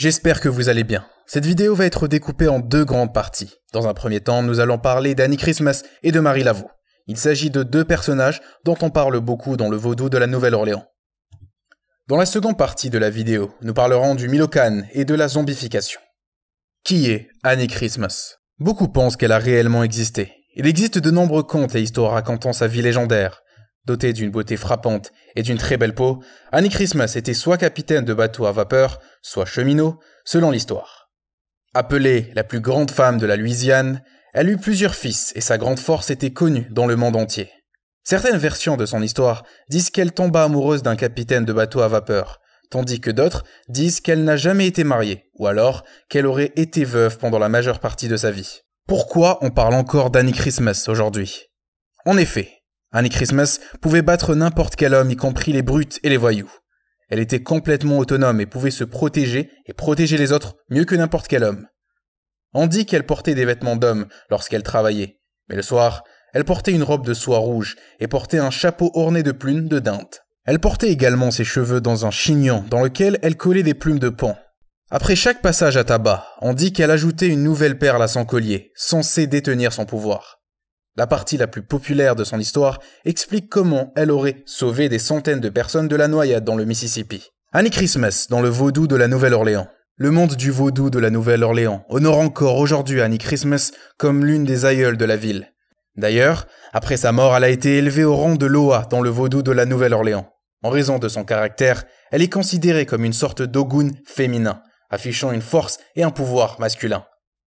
J'espère que vous allez bien. Cette vidéo va être découpée en deux grandes parties. Dans un premier temps, nous allons parler d'Annie Christmas et de Marie Laveau. Il s'agit de deux personnages dont on parle beaucoup dans le vaudou de la Nouvelle-Orléans. Dans la seconde partie de la vidéo, nous parlerons du Milokan et de la zombification. Qui est Annie Christmas Beaucoup pensent qu'elle a réellement existé. Il existe de nombreux contes et histoires racontant sa vie légendaire, Dotée d'une beauté frappante et d'une très belle peau, Annie Christmas était soit capitaine de bateau à vapeur, soit cheminot, selon l'histoire. Appelée la plus grande femme de la Louisiane, elle eut plusieurs fils et sa grande force était connue dans le monde entier. Certaines versions de son histoire disent qu'elle tomba amoureuse d'un capitaine de bateau à vapeur, tandis que d'autres disent qu'elle n'a jamais été mariée, ou alors qu'elle aurait été veuve pendant la majeure partie de sa vie. Pourquoi on parle encore d'Annie Christmas aujourd'hui En effet, Annie Christmas pouvait battre n'importe quel homme, y compris les brutes et les voyous. Elle était complètement autonome et pouvait se protéger et protéger les autres mieux que n'importe quel homme. On dit qu'elle portait des vêtements d'homme lorsqu'elle travaillait, mais le soir, elle portait une robe de soie rouge et portait un chapeau orné de plumes de dinde. Elle portait également ses cheveux dans un chignon dans lequel elle collait des plumes de paon. Après chaque passage à tabac, on dit qu'elle ajoutait une nouvelle perle à son collier, censée détenir son pouvoir. La partie la plus populaire de son histoire explique comment elle aurait sauvé des centaines de personnes de la noyade dans le Mississippi. Annie Christmas dans le vaudou de la Nouvelle-Orléans. Le monde du vaudou de la Nouvelle-Orléans honore encore aujourd'hui Annie Christmas comme l'une des aïeules de la ville. D'ailleurs, après sa mort, elle a été élevée au rang de Loa dans le vaudou de la Nouvelle-Orléans. En raison de son caractère, elle est considérée comme une sorte d'ogun féminin, affichant une force et un pouvoir masculin.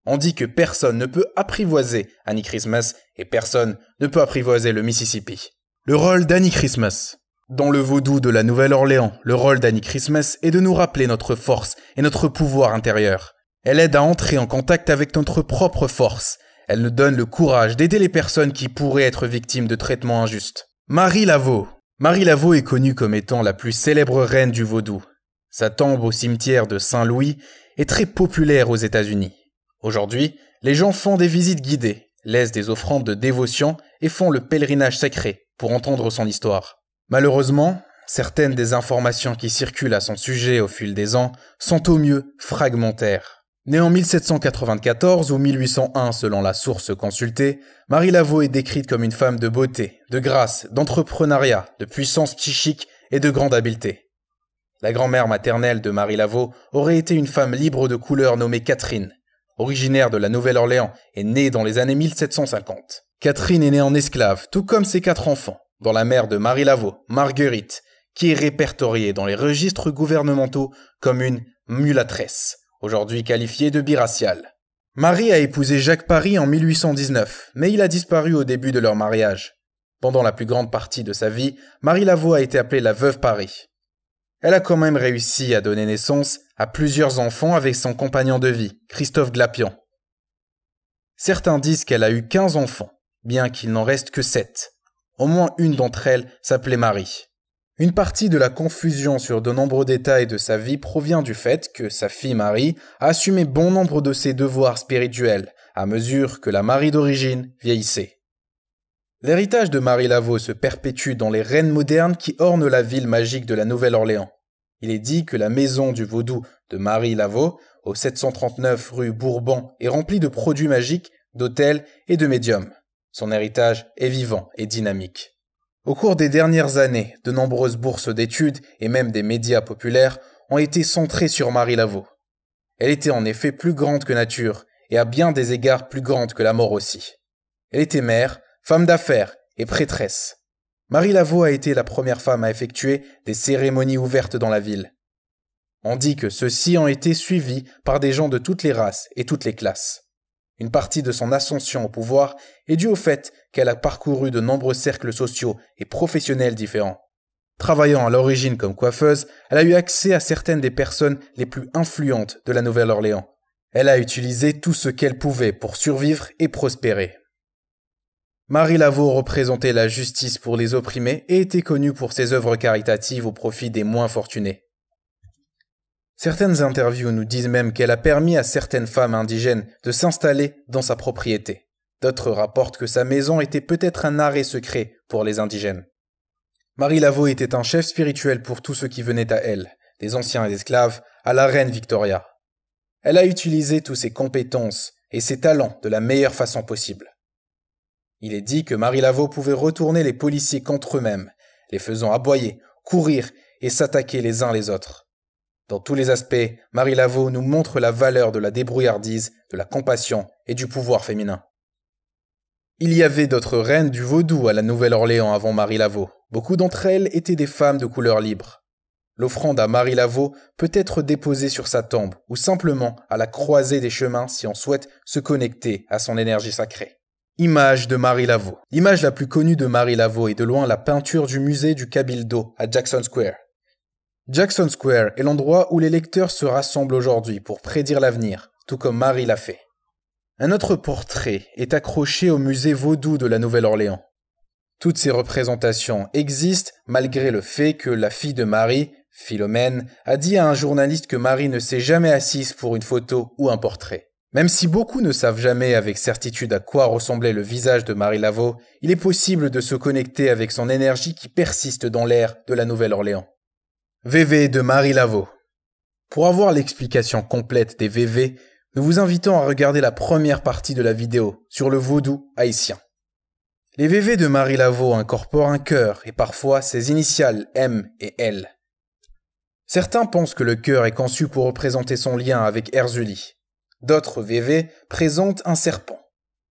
On dit que personne ne peut apprivoiser Annie Christmas et personne ne peut apprivoiser le Mississippi. Le rôle d'Annie Christmas. Dans le vaudou de la Nouvelle-Orléans, le rôle d'Annie Christmas est de nous rappeler notre force et notre pouvoir intérieur. Elle aide à entrer en contact avec notre propre force. Elle nous donne le courage d'aider les personnes qui pourraient être victimes de traitements injustes. Marie Laveau. Marie Laveau est connue comme étant la plus célèbre reine du vaudou. Sa tombe au cimetière de Saint-Louis est très populaire aux États-Unis. Aujourd'hui, les gens font des visites guidées, laissent des offrandes de dévotion et font le pèlerinage sacré pour entendre son histoire. Malheureusement, certaines des informations qui circulent à son sujet au fil des ans sont au mieux fragmentaires. Née en 1794 ou 1801 selon la source consultée, Marie Laveau est décrite comme une femme de beauté, de grâce, d'entrepreneuriat, de puissance psychique et de grande habileté. La grand-mère maternelle de Marie Laveau aurait été une femme libre de couleur nommée Catherine, originaire de la Nouvelle-Orléans et née dans les années 1750. Catherine est née en esclave, tout comme ses quatre enfants, dans la mère de Marie Laveau, Marguerite, qui est répertoriée dans les registres gouvernementaux comme une mulatresse, aujourd'hui qualifiée de biraciale. Marie a épousé Jacques Paris en 1819, mais il a disparu au début de leur mariage. Pendant la plus grande partie de sa vie, Marie Laveau a été appelée la veuve Paris elle a quand même réussi à donner naissance à plusieurs enfants avec son compagnon de vie, Christophe Glapian. Certains disent qu'elle a eu 15 enfants, bien qu'il n'en reste que 7. Au moins une d'entre elles s'appelait Marie. Une partie de la confusion sur de nombreux détails de sa vie provient du fait que sa fille Marie a assumé bon nombre de ses devoirs spirituels à mesure que la Marie d'origine vieillissait. L'héritage de Marie Laveau se perpétue dans les reines modernes qui ornent la ville magique de la Nouvelle-Orléans. Il est dit que la maison du vaudou de Marie Laveau, au 739 rue Bourbon, est remplie de produits magiques, d'hôtels et de médiums. Son héritage est vivant et dynamique. Au cours des dernières années, de nombreuses bourses d'études et même des médias populaires ont été centrées sur Marie Laveau. Elle était en effet plus grande que nature et à bien des égards plus grande que la mort aussi. Elle était mère, femme d'affaires et prêtresse. Marie Laveau a été la première femme à effectuer des cérémonies ouvertes dans la ville. On dit que ceux-ci ont été suivis par des gens de toutes les races et toutes les classes. Une partie de son ascension au pouvoir est due au fait qu'elle a parcouru de nombreux cercles sociaux et professionnels différents. Travaillant à l'origine comme coiffeuse, elle a eu accès à certaines des personnes les plus influentes de la Nouvelle-Orléans. Elle a utilisé tout ce qu'elle pouvait pour survivre et prospérer. Marie Laveau représentait la justice pour les opprimés et était connue pour ses œuvres caritatives au profit des moins fortunés. Certaines interviews nous disent même qu'elle a permis à certaines femmes indigènes de s'installer dans sa propriété. D'autres rapportent que sa maison était peut-être un arrêt secret pour les indigènes. Marie Laveau était un chef spirituel pour tous ceux qui venaient à elle, des anciens et esclaves, à la reine Victoria. Elle a utilisé toutes ses compétences et ses talents de la meilleure façon possible. Il est dit que Marie Laveau pouvait retourner les policiers contre eux-mêmes, les faisant aboyer, courir et s'attaquer les uns les autres. Dans tous les aspects, Marie Laveau nous montre la valeur de la débrouillardise, de la compassion et du pouvoir féminin. Il y avait d'autres reines du vaudou à la Nouvelle-Orléans avant Marie Laveau. Beaucoup d'entre elles étaient des femmes de couleur libre. L'offrande à Marie Laveau peut être déposée sur sa tombe ou simplement à la croisée des chemins si on souhaite se connecter à son énergie sacrée. Image de Marie Laveau. L'image la plus connue de Marie Laveau est de loin la peinture du musée du Cabildo à Jackson Square. Jackson Square est l'endroit où les lecteurs se rassemblent aujourd'hui pour prédire l'avenir, tout comme Marie l'a fait. Un autre portrait est accroché au musée Vaudou de la Nouvelle-Orléans. Toutes ces représentations existent malgré le fait que la fille de Marie, Philomène, a dit à un journaliste que Marie ne s'est jamais assise pour une photo ou un portrait. Même si beaucoup ne savent jamais avec certitude à quoi ressemblait le visage de Marie Laveau, il est possible de se connecter avec son énergie qui persiste dans l'air de la Nouvelle-Orléans. VV de Marie Laveau. Pour avoir l'explication complète des VV, nous vous invitons à regarder la première partie de la vidéo sur le vaudou haïtien. Les VV de Marie Laveau incorporent un cœur et parfois ses initiales M et L. Certains pensent que le cœur est conçu pour représenter son lien avec Erzuli, D'autres VV présentent un serpent.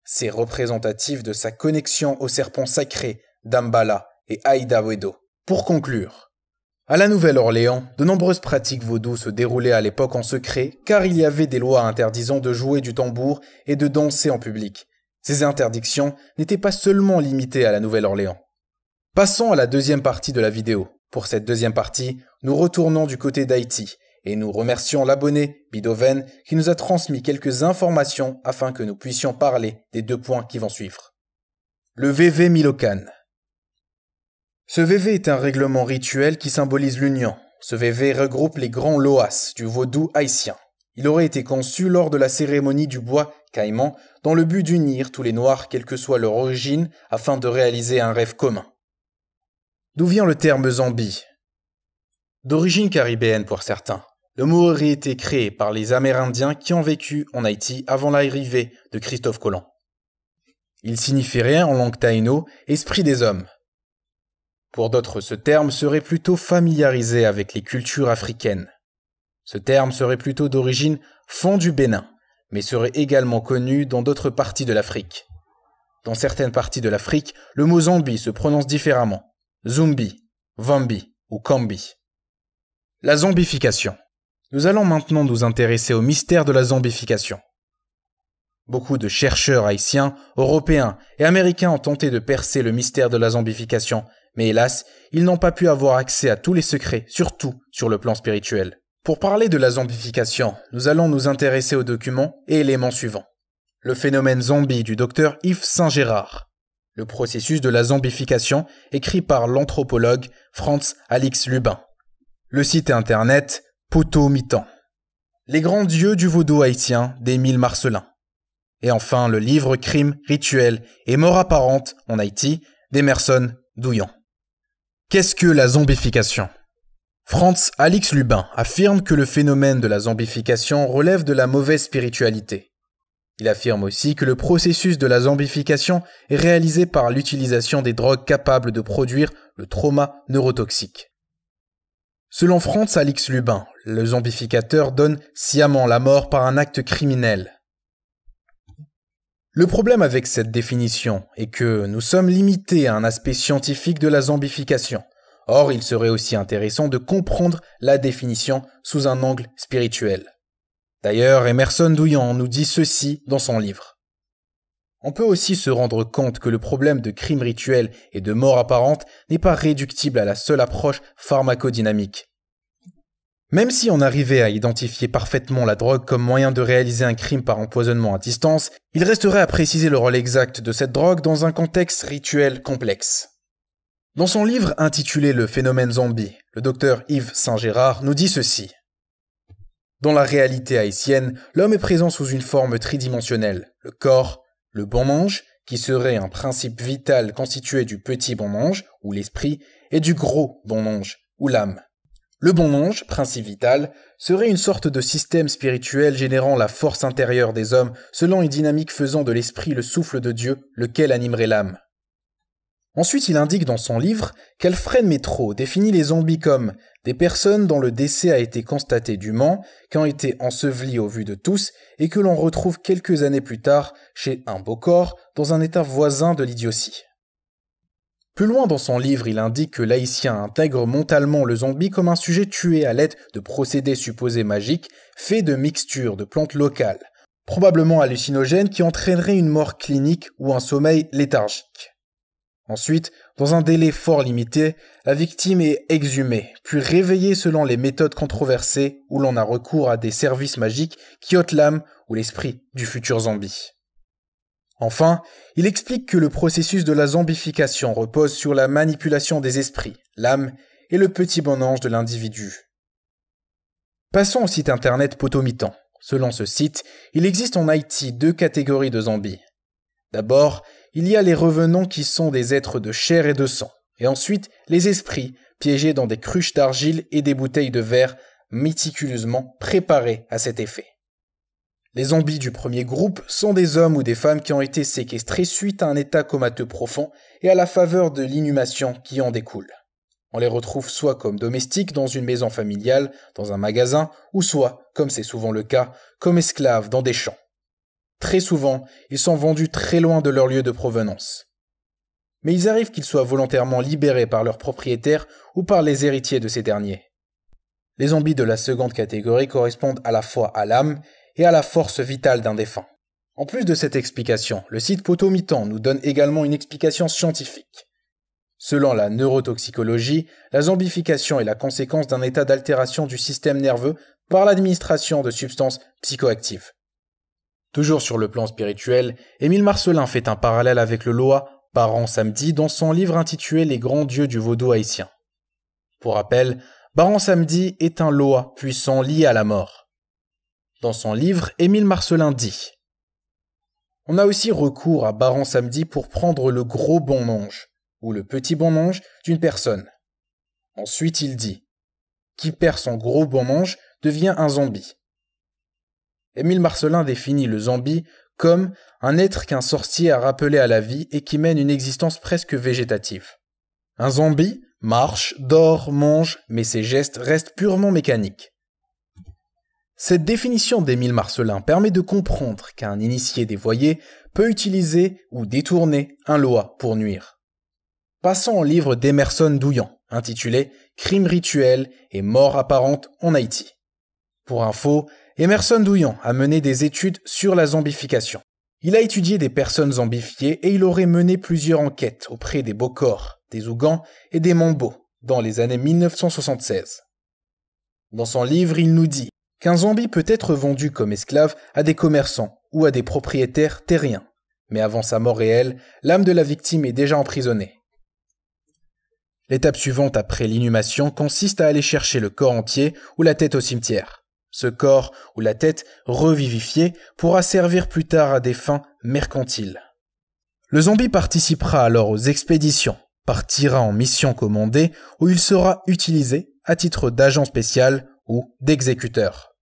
C'est représentatif de sa connexion au serpent sacré d'Ambala et Aïda Wedo. Pour conclure, à la Nouvelle-Orléans, de nombreuses pratiques vaudou se déroulaient à l'époque en secret car il y avait des lois interdisant de jouer du tambour et de danser en public. Ces interdictions n'étaient pas seulement limitées à la Nouvelle-Orléans. Passons à la deuxième partie de la vidéo. Pour cette deuxième partie, nous retournons du côté d'Haïti et nous remercions l'abonné Bidoven qui nous a transmis quelques informations afin que nous puissions parler des deux points qui vont suivre. Le VV Milokan. Ce VV est un règlement rituel qui symbolise l'union. Ce VV regroupe les grands loas du vaudou haïtien. Il aurait été conçu lors de la cérémonie du bois caïman dans le but d'unir tous les noirs quelle que soit leur origine afin de réaliser un rêve commun. D'où vient le terme Zambie D'origine caribéenne pour certains, le mot aurait été créé par les Amérindiens qui ont vécu en Haïti avant l'arrivée de Christophe Colomb. Il signifierait en langue taïno esprit des hommes. Pour d'autres, ce terme serait plutôt familiarisé avec les cultures africaines. Ce terme serait plutôt d'origine fond du Bénin, mais serait également connu dans d'autres parties de l'Afrique. Dans certaines parties de l'Afrique, le mot zombie se prononce différemment. Zumbi, Vambi ou Kambi. La zombification. Nous allons maintenant nous intéresser au mystère de la zombification. Beaucoup de chercheurs haïtiens, européens et américains ont tenté de percer le mystère de la zombification, mais hélas, ils n'ont pas pu avoir accès à tous les secrets, surtout sur le plan spirituel. Pour parler de la zombification, nous allons nous intéresser aux documents et éléments suivants. Le phénomène zombie du docteur Yves Saint-Gérard. Le processus de la zombification écrit par l'anthropologue Franz Alix Lubin. Le site internet Poteau Mitan. Les grands dieux du vaudou haïtien d'Émile Marcelin. Et enfin le livre crime, rituel et Mort apparente en Haïti d'Emerson Douillon. Qu'est-ce que la zombification Franz Alix Lubin affirme que le phénomène de la zombification relève de la mauvaise spiritualité. Il affirme aussi que le processus de la zombification est réalisé par l'utilisation des drogues capables de produire le trauma neurotoxique. Selon Franz Alix Lubin, le zombificateur donne sciemment la mort par un acte criminel. Le problème avec cette définition est que nous sommes limités à un aspect scientifique de la zombification. Or, il serait aussi intéressant de comprendre la définition sous un angle spirituel. D'ailleurs, Emerson Douillon nous dit ceci dans son livre. On peut aussi se rendre compte que le problème de crimes rituels et de mort apparente n'est pas réductible à la seule approche pharmacodynamique. Même si on arrivait à identifier parfaitement la drogue comme moyen de réaliser un crime par empoisonnement à distance, il resterait à préciser le rôle exact de cette drogue dans un contexte rituel complexe. Dans son livre intitulé Le phénomène zombie, le docteur Yves Saint-Gérard nous dit ceci. Dans la réalité haïtienne, l'homme est présent sous une forme tridimensionnelle, le corps, le bon ange, qui serait un principe vital constitué du petit bon ange, ou l'esprit, et du gros bon ange, ou l'âme. Le bon ange, principe vital, serait une sorte de système spirituel générant la force intérieure des hommes selon une dynamique faisant de l'esprit le souffle de Dieu, lequel animerait l'âme. Ensuite, il indique dans son livre qu'Alfred Metro définit les zombies comme des personnes dont le décès a été constaté dûment, qui ont été ensevelies au vu de tous et que l'on retrouve quelques années plus tard chez un beau corps dans un état voisin de l'idiotie. Plus loin dans son livre, il indique que l'haïtien intègre mentalement le zombie comme un sujet tué à l'aide de procédés supposés magiques faits de mixtures de plantes locales, probablement hallucinogènes qui entraîneraient une mort clinique ou un sommeil léthargique. Ensuite, dans un délai fort limité, la victime est exhumée, puis réveillée selon les méthodes controversées où l'on a recours à des services magiques qui ôtent l'âme ou l'esprit du futur zombie. Enfin, il explique que le processus de la zombification repose sur la manipulation des esprits, l'âme et le petit bon ange de l'individu. Passons au site internet Potomitan. Selon ce site, il existe en Haïti deux catégories de zombies. D'abord, il y a les revenants qui sont des êtres de chair et de sang, et ensuite les esprits, piégés dans des cruches d'argile et des bouteilles de verre méticuleusement préparées à cet effet. Les zombies du premier groupe sont des hommes ou des femmes qui ont été séquestrés suite à un état comateux profond et à la faveur de l'inhumation qui en découle. On les retrouve soit comme domestiques dans une maison familiale, dans un magasin, ou soit, comme c'est souvent le cas, comme esclaves dans des champs. Très souvent, ils sont vendus très loin de leur lieu de provenance. Mais ils arrivent qu'ils soient volontairement libérés par leurs propriétaires ou par les héritiers de ces derniers. Les zombies de la seconde catégorie correspondent à la fois à l'âme et à la force vitale d'un défunt. En plus de cette explication, le site Potomitan nous donne également une explication scientifique. Selon la neurotoxicologie, la zombification est la conséquence d'un état d'altération du système nerveux par l'administration de substances psychoactives. Toujours sur le plan spirituel, Émile Marcelin fait un parallèle avec le Loa, Baran samedi, dans son livre intitulé Les grands dieux du vaudou haïtien. Pour rappel, Baran samedi est un Loa puissant lié à la mort. Dans son livre, Émile Marcelin dit On a aussi recours à Baran samedi pour prendre le gros bon ange, ou le petit bon ange, d'une personne. Ensuite, il dit Qui perd son gros bon ange devient un zombie. Émile Marcelin définit le zombie comme un être qu'un sorcier a rappelé à la vie et qui mène une existence presque végétative. Un zombie marche, dort, mange, mais ses gestes restent purement mécaniques. Cette définition d'Émile Marcelin permet de comprendre qu'un initié dévoyé peut utiliser ou détourner un loi pour nuire. Passons au livre d'Emerson douillant intitulé Crimes rituels et morts apparentes en Haïti. Pour info, Emerson Douillon a mené des études sur la zombification. Il a étudié des personnes zombifiées et il aurait mené plusieurs enquêtes auprès des Bokor, des Ougans et des Mambos dans les années 1976. Dans son livre, il nous dit qu'un zombie peut être vendu comme esclave à des commerçants ou à des propriétaires terriens. Mais avant sa mort réelle, l'âme de la victime est déjà emprisonnée. L'étape suivante après l'inhumation consiste à aller chercher le corps entier ou la tête au cimetière. Ce corps ou la tête revivifiée pourra servir plus tard à des fins mercantiles. Le zombie participera alors aux expéditions, partira en mission commandée où il sera utilisé à titre d'agent spécial ou d'exécuteur.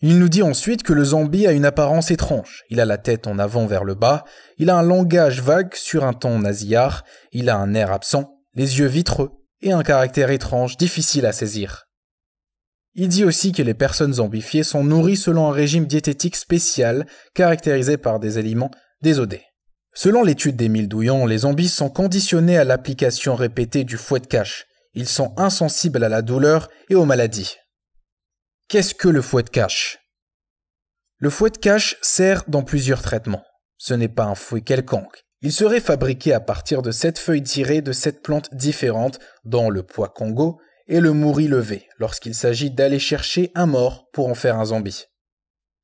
Il nous dit ensuite que le zombie a une apparence étrange. Il a la tête en avant vers le bas, il a un langage vague sur un ton nasillard, il a un air absent, les yeux vitreux et un caractère étrange difficile à saisir. Il dit aussi que les personnes zombifiées sont nourries selon un régime diététique spécial caractérisé par des aliments désodés. Selon l'étude d'Émile Douillon, les zombies sont conditionnés à l'application répétée du fouet de cache. Ils sont insensibles à la douleur et aux maladies. Qu'est-ce que le fouet de cache Le fouet de cache sert dans plusieurs traitements. Ce n'est pas un fouet quelconque. Il serait fabriqué à partir de sept feuilles tirées de sept plantes différentes, dont le poids Congo, et le mourir levé lorsqu'il s'agit d'aller chercher un mort pour en faire un zombie.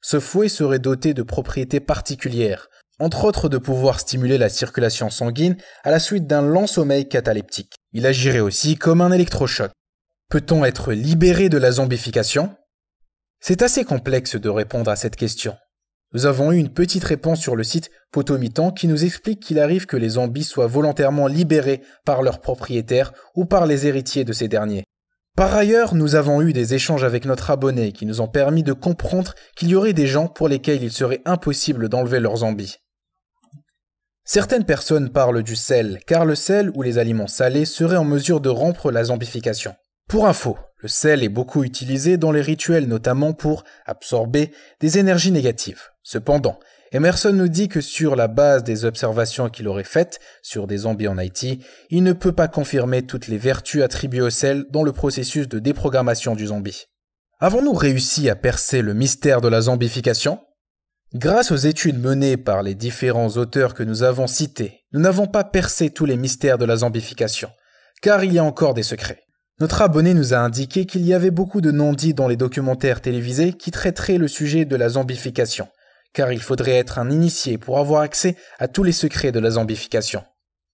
Ce fouet serait doté de propriétés particulières, entre autres de pouvoir stimuler la circulation sanguine à la suite d'un lent sommeil cataleptique. Il agirait aussi comme un électrochoc. Peut-on être libéré de la zombification C'est assez complexe de répondre à cette question. Nous avons eu une petite réponse sur le site Potomitan qui nous explique qu'il arrive que les zombies soient volontairement libérés par leurs propriétaires ou par les héritiers de ces derniers. Par ailleurs, nous avons eu des échanges avec notre abonné qui nous ont permis de comprendre qu'il y aurait des gens pour lesquels il serait impossible d'enlever leurs zombies. Certaines personnes parlent du sel, car le sel ou les aliments salés seraient en mesure de rompre la zombification. Pour info, le sel est beaucoup utilisé dans les rituels notamment pour absorber des énergies négatives. Cependant, Emerson nous dit que sur la base des observations qu'il aurait faites sur des zombies en Haïti, il ne peut pas confirmer toutes les vertus attribuées au sel dans le processus de déprogrammation du zombie. Avons-nous réussi à percer le mystère de la zombification Grâce aux études menées par les différents auteurs que nous avons cités, nous n'avons pas percé tous les mystères de la zombification, car il y a encore des secrets. Notre abonné nous a indiqué qu'il y avait beaucoup de non-dits dans les documentaires télévisés qui traiteraient le sujet de la zombification, car il faudrait être un initié pour avoir accès à tous les secrets de la zombification.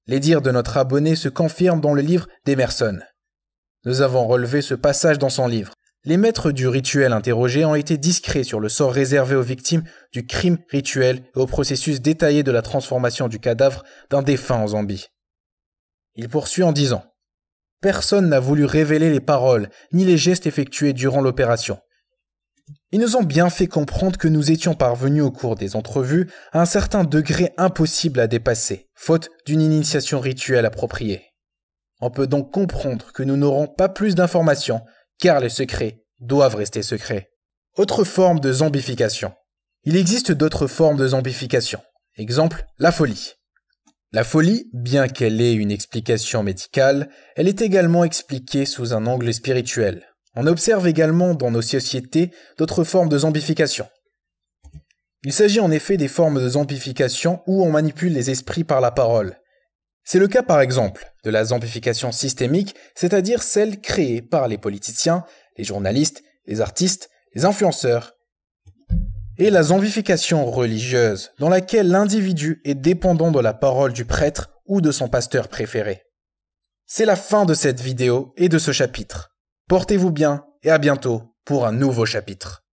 Les dires de notre abonné se confirment dans le livre d'Emerson. Nous avons relevé ce passage dans son livre. Les maîtres du rituel interrogés ont été discrets sur le sort réservé aux victimes du crime rituel et au processus détaillé de la transformation du cadavre d'un défunt en zombie. Il poursuit en disant Personne n'a voulu révéler les paroles ni les gestes effectués durant l'opération. Ils nous ont bien fait comprendre que nous étions parvenus au cours des entrevues à un certain degré impossible à dépasser, faute d'une initiation rituelle appropriée. On peut donc comprendre que nous n'aurons pas plus d'informations, car les secrets doivent rester secrets. Autre forme de zombification. Il existe d'autres formes de zombification. Exemple, la folie. La folie, bien qu'elle ait une explication médicale, elle est également expliquée sous un angle spirituel. On observe également dans nos sociétés d'autres formes de zombification. Il s'agit en effet des formes de zombification où on manipule les esprits par la parole. C'est le cas par exemple de la zombification systémique, c'est-à-dire celle créée par les politiciens, les journalistes, les artistes, les influenceurs, et la zombification religieuse, dans laquelle l'individu est dépendant de la parole du prêtre ou de son pasteur préféré. C'est la fin de cette vidéo et de ce chapitre. Portez-vous bien et à bientôt pour un nouveau chapitre.